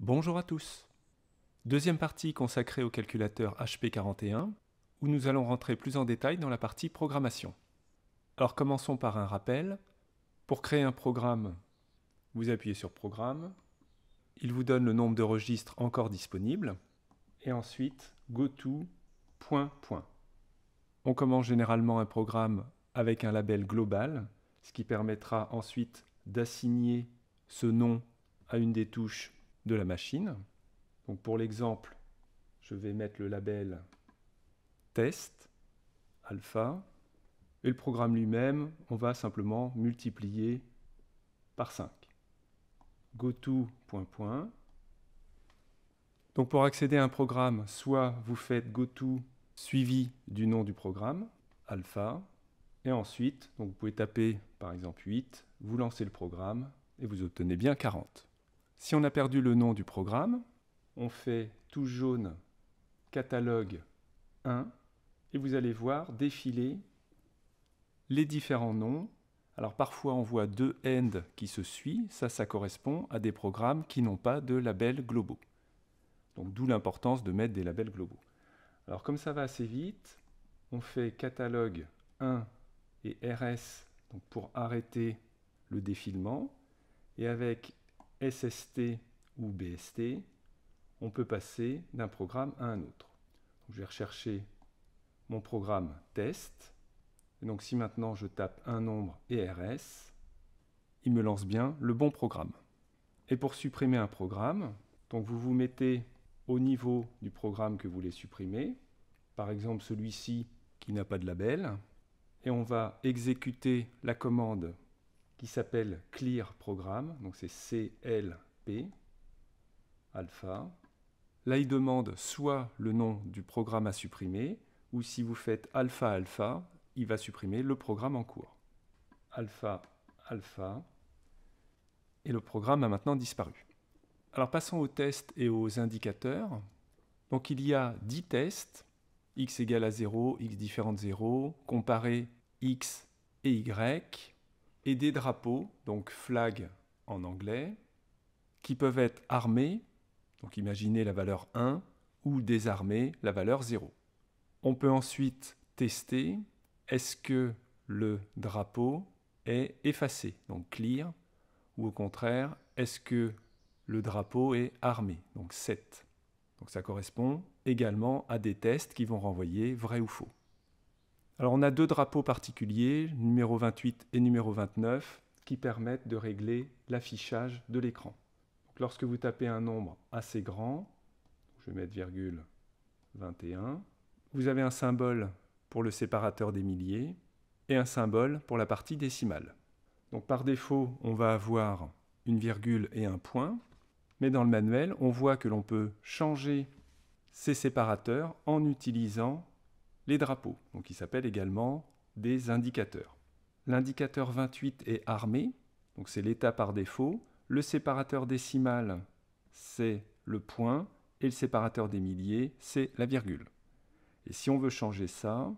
Bonjour à tous. Deuxième partie consacrée au calculateur HP41, où nous allons rentrer plus en détail dans la partie programmation. Alors commençons par un rappel. Pour créer un programme, vous appuyez sur Programme. Il vous donne le nombre de registres encore disponibles. Et ensuite, GoTo. Point, point. On commence généralement un programme avec un label global, ce qui permettra ensuite d'assigner ce nom à une des touches de la machine. Donc pour l'exemple, je vais mettre le label test alpha et le programme lui-même, on va simplement multiplier par 5. goto point point. Donc pour accéder à un programme, soit vous faites goto suivi du nom du programme alpha et ensuite, donc vous pouvez taper par exemple 8, vous lancez le programme et vous obtenez bien 40. Si on a perdu le nom du programme, on fait tout jaune catalogue 1 et vous allez voir défiler les différents noms. Alors parfois on voit deux end qui se suivent, ça ça correspond à des programmes qui n'ont pas de labels globaux. Donc d'où l'importance de mettre des labels globaux. Alors comme ça va assez vite, on fait catalogue 1 et RS pour arrêter le défilement et avec SST ou BST, on peut passer d'un programme à un autre. je vais rechercher mon programme test. donc si maintenant je tape un nombre ers, il me lance bien le bon programme. Et pour supprimer un programme, donc vous vous mettez au niveau du programme que vous voulez supprimer, par exemple celui-ci qui n'a pas de label, et on va exécuter la commande qui s'appelle clear programme, donc c'est CLP alpha. Là, il demande soit le nom du programme à supprimer, ou si vous faites alpha alpha, il va supprimer le programme en cours. Alpha alpha, et le programme a maintenant disparu. Alors passons aux tests et aux indicateurs. Donc il y a 10 tests, x égale à 0, x différent de 0, comparer x et y, et des drapeaux, donc flag en anglais, qui peuvent être armés, donc imaginez la valeur 1, ou désarmés, la valeur 0. On peut ensuite tester est-ce que le drapeau est effacé, donc clear, ou au contraire, est-ce que le drapeau est armé, donc 7. Donc ça correspond également à des tests qui vont renvoyer vrai ou faux. Alors on a deux drapeaux particuliers, numéro 28 et numéro 29, qui permettent de régler l'affichage de l'écran. Lorsque vous tapez un nombre assez grand, je vais mettre virgule 21, vous avez un symbole pour le séparateur des milliers et un symbole pour la partie décimale. Donc par défaut, on va avoir une virgule et un point, mais dans le manuel, on voit que l'on peut changer ces séparateurs en utilisant les drapeaux, donc qui s'appellent également des indicateurs. L'indicateur 28 est armé, donc c'est l'état par défaut. Le séparateur décimal, c'est le point, et le séparateur des milliers, c'est la virgule. Et si on veut changer ça,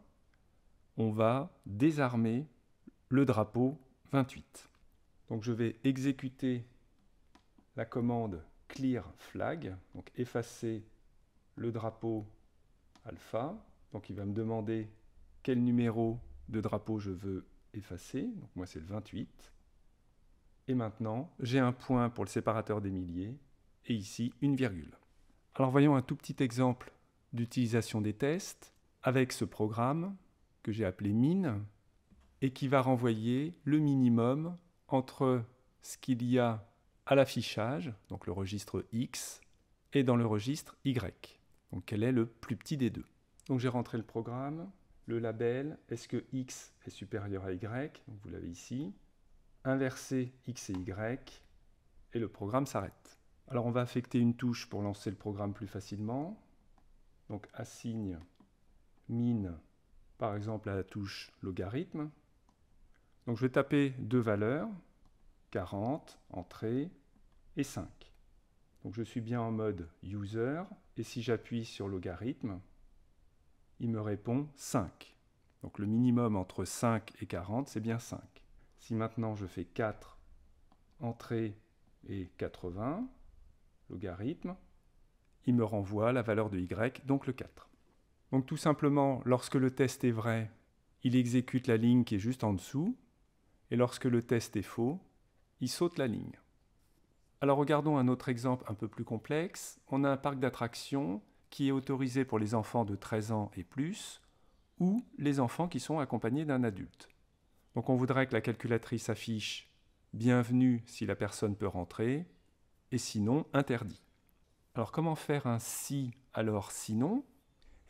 on va désarmer le drapeau 28. Donc je vais exécuter la commande clear flag, donc effacer le drapeau alpha, donc il va me demander quel numéro de drapeau je veux effacer. Donc moi c'est le 28. Et maintenant, j'ai un point pour le séparateur des milliers et ici une virgule. Alors voyons un tout petit exemple d'utilisation des tests avec ce programme que j'ai appelé mine et qui va renvoyer le minimum entre ce qu'il y a à l'affichage, donc le registre X, et dans le registre Y. Donc quel est le plus petit des deux donc j'ai rentré le programme, le label, est-ce que x est supérieur à y Vous l'avez ici. Inverser x et y, et le programme s'arrête. Alors on va affecter une touche pour lancer le programme plus facilement. Donc assigne mine, par exemple à la touche logarithme. Donc je vais taper deux valeurs, 40, entrée, et 5. Donc je suis bien en mode user, et si j'appuie sur logarithme, il me répond 5. Donc le minimum entre 5 et 40, c'est bien 5. Si maintenant je fais 4 entrée et 80, logarithme, il me renvoie la valeur de y, donc le 4. Donc tout simplement, lorsque le test est vrai, il exécute la ligne qui est juste en dessous, et lorsque le test est faux, il saute la ligne. Alors regardons un autre exemple un peu plus complexe. On a un parc d'attractions qui est autorisé pour les enfants de 13 ans et plus, ou les enfants qui sont accompagnés d'un adulte. Donc on voudrait que la calculatrice affiche Bienvenue si la personne peut rentrer, et sinon interdit. Alors comment faire un si alors sinon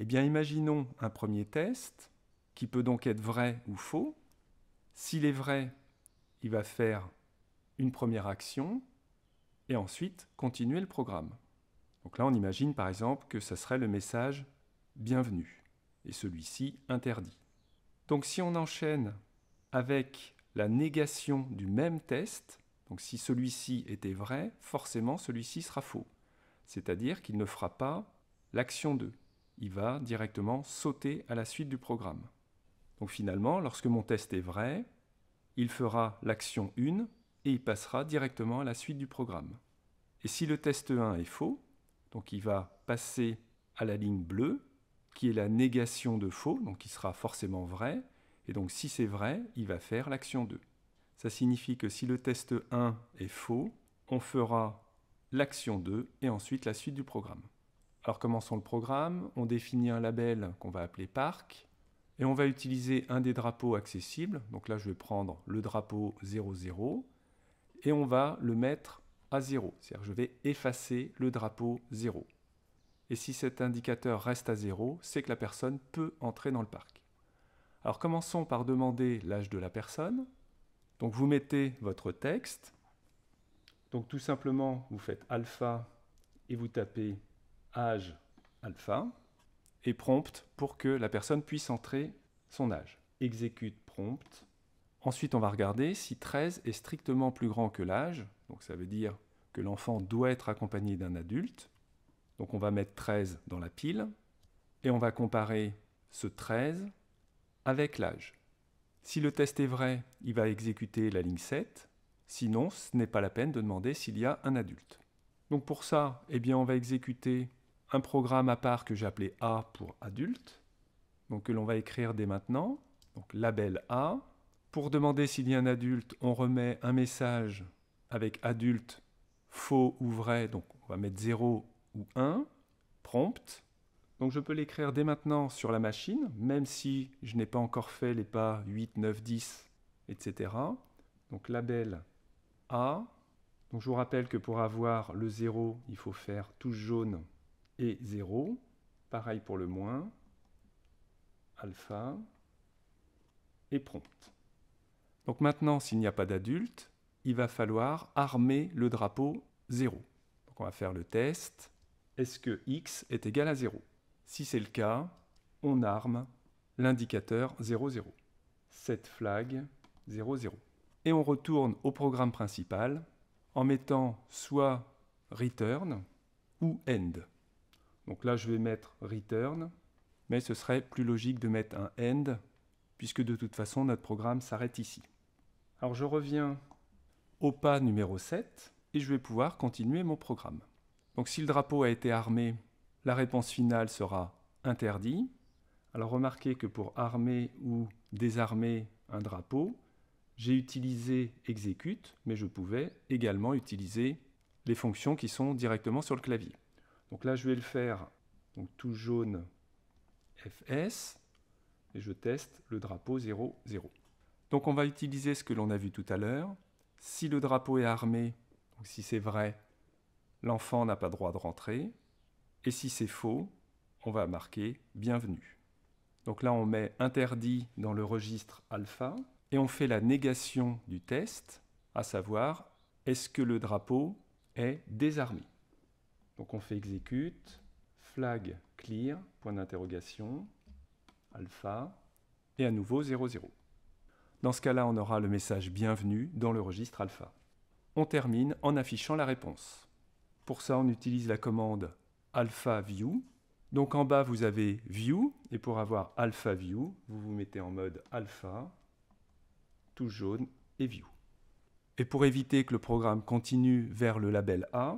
Eh bien imaginons un premier test qui peut donc être vrai ou faux. S'il est vrai, il va faire une première action et ensuite continuer le programme. Donc là, on imagine par exemple que ce serait le message bienvenue et celui-ci interdit. Donc si on enchaîne avec la négation du même test, donc si celui-ci était vrai, forcément celui-ci sera faux. C'est-à-dire qu'il ne fera pas l'action 2. Il va directement sauter à la suite du programme. Donc finalement, lorsque mon test est vrai, il fera l'action 1 et il passera directement à la suite du programme. Et si le test 1 est faux, donc il va passer à la ligne bleue, qui est la négation de faux, donc qui sera forcément vrai. Et donc si c'est vrai, il va faire l'action 2. Ça signifie que si le test 1 est faux, on fera l'action 2 et ensuite la suite du programme. Alors commençons le programme, on définit un label qu'on va appeler parc et on va utiliser un des drapeaux accessibles. Donc là je vais prendre le drapeau 00 et on va le mettre à 0. C'est-à-dire je vais effacer le drapeau 0. Et si cet indicateur reste à 0, c'est que la personne peut entrer dans le parc. Alors commençons par demander l'âge de la personne. Donc vous mettez votre texte. Donc tout simplement, vous faites alpha et vous tapez âge alpha et prompt pour que la personne puisse entrer son âge. Exécute prompt Ensuite, on va regarder si 13 est strictement plus grand que l'âge, donc ça veut dire que l'enfant doit être accompagné d'un adulte. Donc on va mettre 13 dans la pile et on va comparer ce 13 avec l'âge. Si le test est vrai, il va exécuter la ligne 7, sinon ce n'est pas la peine de demander s'il y a un adulte. Donc pour ça, eh bien on va exécuter un programme à part que j'ai appelé A pour adulte, donc que l'on va écrire dès maintenant, donc label A, pour demander s'il y a un adulte, on remet un message avec adulte, faux ou vrai, donc on va mettre 0 ou 1, prompt. Donc je peux l'écrire dès maintenant sur la machine, même si je n'ai pas encore fait les pas 8, 9, 10, etc. Donc label A. Donc je vous rappelle que pour avoir le 0, il faut faire touche jaune et 0. Pareil pour le moins, alpha et prompt. Donc maintenant, s'il n'y a pas d'adulte, il va falloir armer le drapeau 0. Donc on va faire le test. Est-ce que x est égal à 0 Si c'est le cas, on arme l'indicateur 0. Cette flag 00. Et on retourne au programme principal en mettant soit return ou end. Donc là, je vais mettre return, mais ce serait plus logique de mettre un end, puisque de toute façon, notre programme s'arrête ici. Alors je reviens au pas numéro 7 et je vais pouvoir continuer mon programme. Donc si le drapeau a été armé, la réponse finale sera interdit. Alors remarquez que pour armer ou désarmer un drapeau, j'ai utilisé exécute, mais je pouvais également utiliser les fonctions qui sont directement sur le clavier. Donc là, je vais le faire donc tout jaune FS et je teste le drapeau 00. Donc on va utiliser ce que l'on a vu tout à l'heure. Si le drapeau est armé, ou si c'est vrai, l'enfant n'a pas droit de rentrer. Et si c'est faux, on va marquer bienvenue. Donc là, on met interdit dans le registre alpha et on fait la négation du test, à savoir est-ce que le drapeau est désarmé. Donc on fait exécute, flag clear, point d'interrogation, alpha, et à nouveau 00. Dans ce cas-là, on aura le message bienvenue dans le registre alpha. On termine en affichant la réponse. Pour ça, on utilise la commande alpha view. Donc en bas, vous avez view, et pour avoir alpha view, vous vous mettez en mode alpha, tout jaune et view. Et pour éviter que le programme continue vers le label A,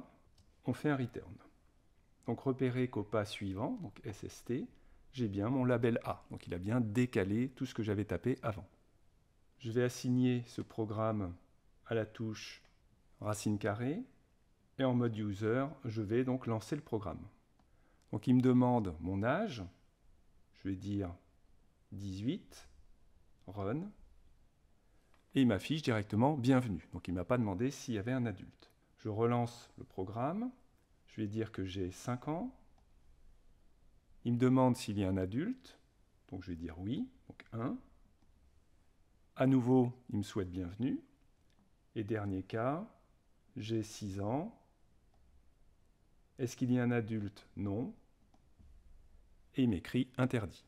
on fait un return. Donc repérez qu'au pas suivant, donc SST, j'ai bien mon label A. Donc il a bien décalé tout ce que j'avais tapé avant je vais assigner ce programme à la touche racine carrée et en mode user, je vais donc lancer le programme. Donc il me demande mon âge, je vais dire 18, run, et il m'affiche directement bienvenue. Donc il ne m'a pas demandé s'il y avait un adulte. Je relance le programme, je vais dire que j'ai 5 ans, il me demande s'il y a un adulte, donc je vais dire oui, donc 1, à nouveau, il me souhaite bienvenue. Et dernier cas, j'ai 6 ans. Est-ce qu'il y a un adulte Non. Et il m'écrit interdit.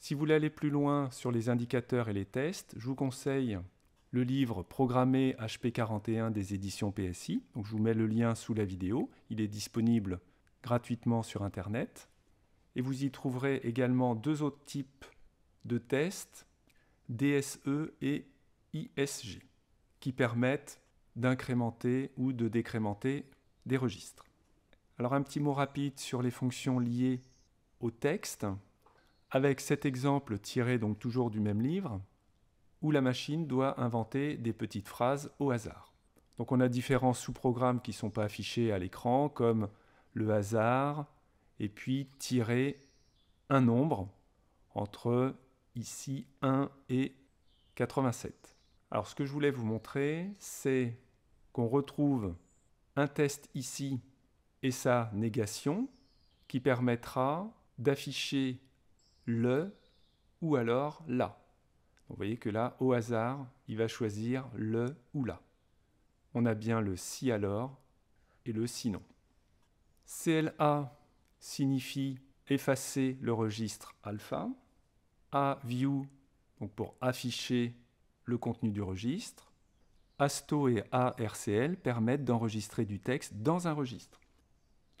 Si vous voulez aller plus loin sur les indicateurs et les tests, je vous conseille le livre Programmé HP41 des éditions PSI. Donc je vous mets le lien sous la vidéo. Il est disponible gratuitement sur Internet. Et vous y trouverez également deux autres types de tests DSE et ISG, qui permettent d'incrémenter ou de décrémenter des registres. Alors un petit mot rapide sur les fonctions liées au texte, avec cet exemple tiré donc toujours du même livre, où la machine doit inventer des petites phrases au hasard. Donc on a différents sous-programmes qui ne sont pas affichés à l'écran, comme le hasard, et puis tirer un nombre entre ici 1 et 87. Alors ce que je voulais vous montrer, c'est qu'on retrouve un test ici et sa négation qui permettra d'afficher le ou alors la. vous voyez que là, au hasard, il va choisir le ou la. On a bien le si alors et le sinon. CLA signifie effacer le registre alpha. AView donc pour afficher le contenu du registre. ASTO et ARCL permettent d'enregistrer du texte dans un registre.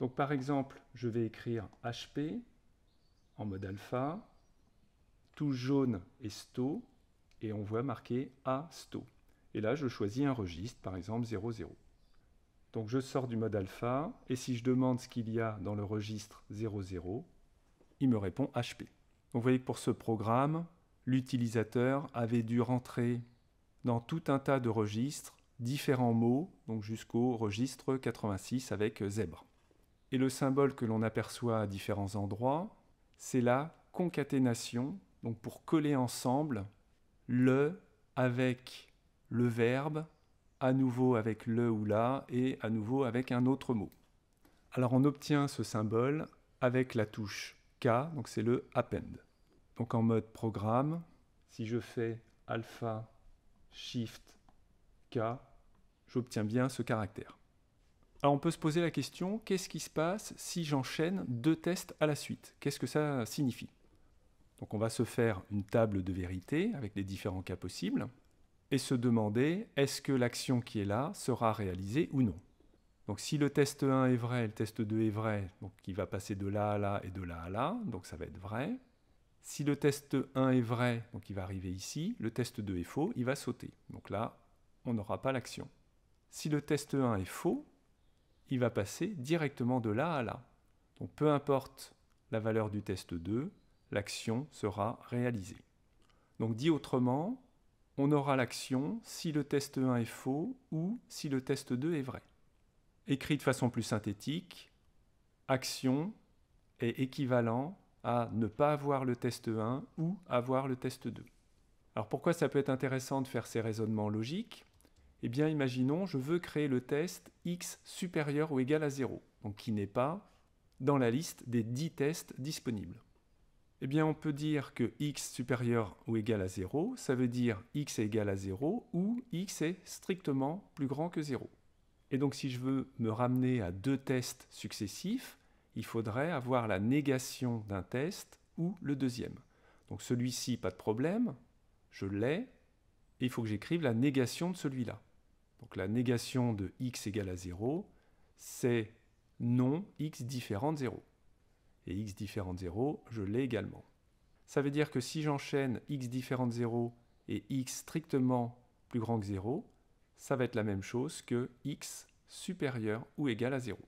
Donc par exemple, je vais écrire HP en mode alpha, tout jaune est STO, et on voit marqué ASTO. Et là, je choisis un registre, par exemple 00. Donc je sors du mode alpha, et si je demande ce qu'il y a dans le registre 00, il me répond HP vous voyez que pour ce programme, l'utilisateur avait dû rentrer dans tout un tas de registres, différents mots, donc jusqu'au registre 86 avec zèbre. Et le symbole que l'on aperçoit à différents endroits, c'est la concaténation, donc pour coller ensemble le avec le verbe, à nouveau avec le ou la, et à nouveau avec un autre mot. Alors on obtient ce symbole avec la touche K, donc c'est le append. Donc en mode programme, si je fais alpha shift k, j'obtiens bien ce caractère. Alors on peut se poser la question, qu'est-ce qui se passe si j'enchaîne deux tests à la suite Qu'est-ce que ça signifie Donc on va se faire une table de vérité avec les différents cas possibles et se demander est-ce que l'action qui est là sera réalisée ou non. Donc si le test 1 est vrai, le test 2 est vrai, donc il va passer de là à là et de là à là, donc ça va être vrai. Si le test 1 est vrai, donc il va arriver ici, le test 2 est faux, il va sauter. Donc là, on n'aura pas l'action. Si le test 1 est faux, il va passer directement de là à là. Donc peu importe la valeur du test 2, l'action sera réalisée. Donc dit autrement, on aura l'action si le test 1 est faux ou si le test 2 est vrai. Écrit de façon plus synthétique, action est équivalent à ne pas avoir le test 1 ou avoir le test 2. Alors pourquoi ça peut être intéressant de faire ces raisonnements logiques Eh bien imaginons, je veux créer le test x supérieur ou égal à 0, donc qui n'est pas dans la liste des 10 tests disponibles. Eh bien on peut dire que x supérieur ou égal à 0, ça veut dire x est égal à 0 ou x est strictement plus grand que 0. Et donc si je veux me ramener à deux tests successifs, il faudrait avoir la négation d'un test ou le deuxième. Donc celui-ci, pas de problème, je l'ai, et il faut que j'écrive la négation de celui-là. Donc la négation de x égale à 0, c'est non x différent de 0. Et x différent de 0, je l'ai également. Ça veut dire que si j'enchaîne x différent de 0 et x strictement plus grand que 0, ça va être la même chose que x supérieur ou égal à 0.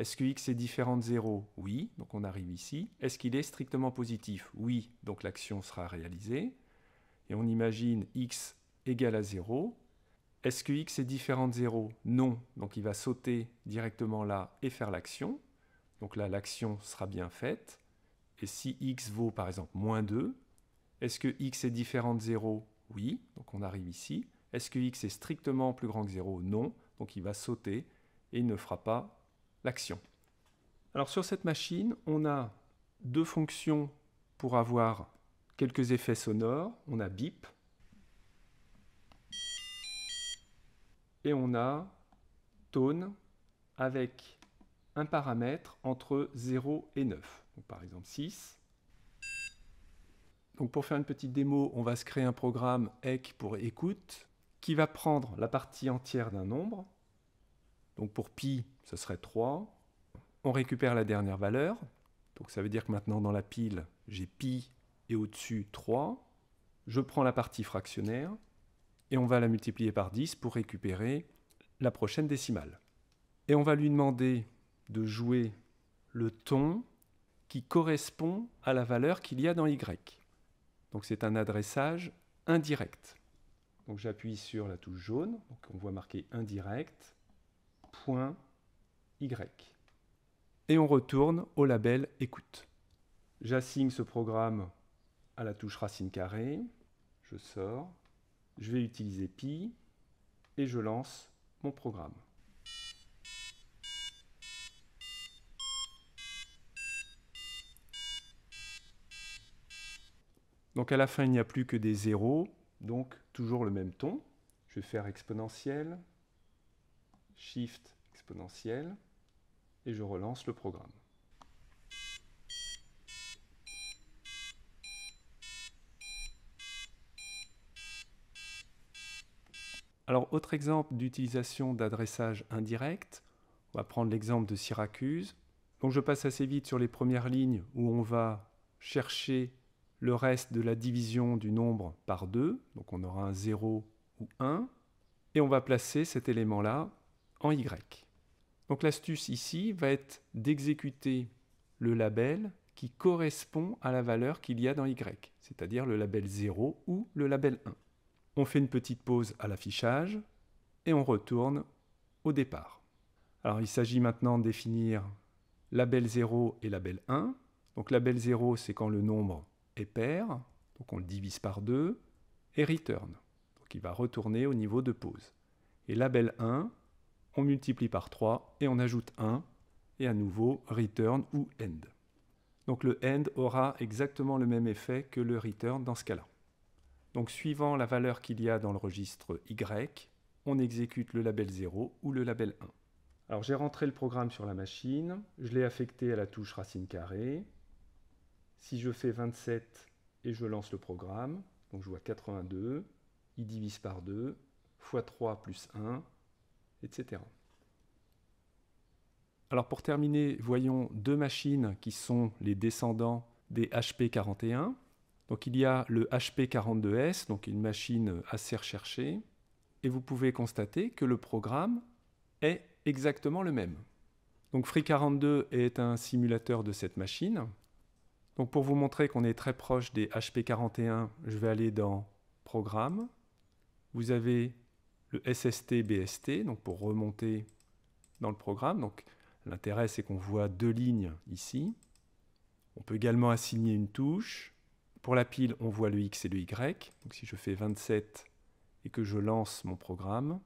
Est-ce que x est différent de 0 Oui, donc on arrive ici. Est-ce qu'il est strictement positif Oui, donc l'action sera réalisée. Et on imagine x égale à 0. Est-ce que x est différent de 0 Non, donc il va sauter directement là et faire l'action. Donc là, l'action sera bien faite. Et si x vaut par exemple moins 2, est-ce que x est différent de 0 Oui, donc on arrive ici. Est-ce que x est strictement plus grand que 0 Non, donc il va sauter et il ne fera pas l'action. Alors sur cette machine, on a deux fonctions pour avoir quelques effets sonores. On a bip et on a tone avec un paramètre entre 0 et 9. par exemple 6. Donc pour faire une petite démo, on va se créer un programme EC pour écoute qui va prendre la partie entière d'un nombre donc pour pi, ce serait 3. On récupère la dernière valeur. Donc ça veut dire que maintenant dans la pile, j'ai pi et au-dessus 3. Je prends la partie fractionnaire et on va la multiplier par 10 pour récupérer la prochaine décimale. Et on va lui demander de jouer le ton qui correspond à la valeur qu'il y a dans Y. Donc c'est un adressage indirect. Donc j'appuie sur la touche jaune, donc on voit marqué indirect. Y. Et on retourne au label Écoute. J'assigne ce programme à la touche racine carrée. Je sors. Je vais utiliser pi et je lance mon programme. Donc à la fin, il n'y a plus que des zéros, donc toujours le même ton. Je vais faire exponentielle, Shift exponentielle, et je relance le programme. Alors, autre exemple d'utilisation d'adressage indirect, on va prendre l'exemple de Syracuse. Donc, je passe assez vite sur les premières lignes où on va chercher le reste de la division du nombre par 2. Donc, on aura un 0 ou 1. Et on va placer cet élément-là y. Donc l'astuce ici va être d'exécuter le label qui correspond à la valeur qu'il y a dans Y, c'est-à-dire le label 0 ou le label 1. On fait une petite pause à l'affichage et on retourne au départ. Alors il s'agit maintenant de définir label 0 et label 1. Donc label 0 c'est quand le nombre est pair, donc on le divise par 2, et return. Donc il va retourner au niveau de pause. Et label 1 on multiplie par 3 et on ajoute 1, et à nouveau return ou end. Donc le end aura exactement le même effet que le return dans ce cas-là. Donc suivant la valeur qu'il y a dans le registre Y, on exécute le label 0 ou le label 1. Alors j'ai rentré le programme sur la machine, je l'ai affecté à la touche racine carrée. Si je fais 27 et je lance le programme, donc je vois 82, il divise par 2, fois 3 plus 1, etc. Alors pour terminer, voyons deux machines qui sont les descendants des HP41. Donc il y a le HP42S, donc une machine assez recherchée, et vous pouvez constater que le programme est exactement le même. Donc Free42 est un simulateur de cette machine. Donc pour vous montrer qu'on est très proche des HP41, je vais aller dans Programme. Vous avez le SST-BST, donc pour remonter dans le programme. Donc l'intérêt c'est qu'on voit deux lignes ici. On peut également assigner une touche. Pour la pile, on voit le X et le Y. Donc si je fais 27 et que je lance mon programme,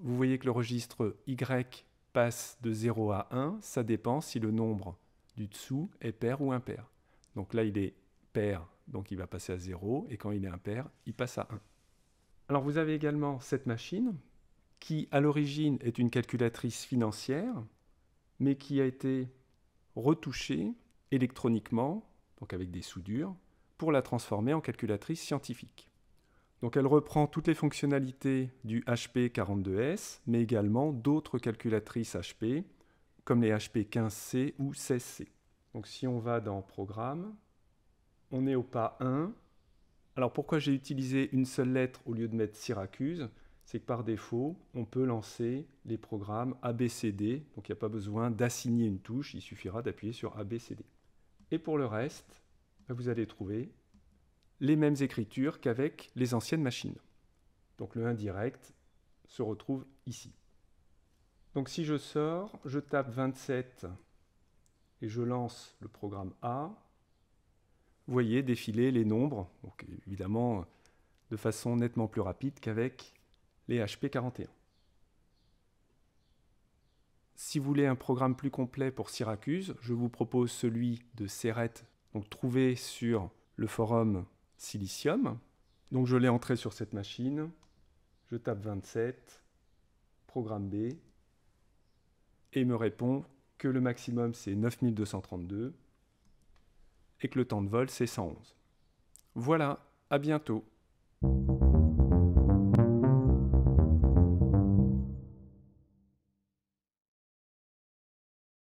vous voyez que le registre Y passe de 0 à 1, ça dépend si le nombre du dessous est pair ou impair. Donc là, il est pair donc il va passer à 0, et quand il est impair, il passe à 1. Alors vous avez également cette machine, qui à l'origine est une calculatrice financière, mais qui a été retouchée électroniquement, donc avec des soudures, pour la transformer en calculatrice scientifique. Donc elle reprend toutes les fonctionnalités du HP 42S, mais également d'autres calculatrices HP, comme les HP 15C ou 16C. Donc si on va dans Programme, on est au pas 1. Alors pourquoi j'ai utilisé une seule lettre au lieu de mettre Syracuse C'est que par défaut, on peut lancer les programmes ABCD, donc il n'y a pas besoin d'assigner une touche, il suffira d'appuyer sur ABCD. Et pour le reste, bah, vous allez trouver les mêmes écritures qu'avec les anciennes machines. Donc le indirect se retrouve ici. Donc si je sors, je tape 27 et je lance le programme A, voyez défiler les nombres, évidemment de façon nettement plus rapide qu'avec les HP41. Si vous voulez un programme plus complet pour Syracuse, je vous propose celui de Serret, donc trouvé sur le forum Silicium. Donc je l'ai entré sur cette machine, je tape 27, programme B, et me répond que le maximum c'est 9232 et que le temps de vol c'est 111. Voilà, à bientôt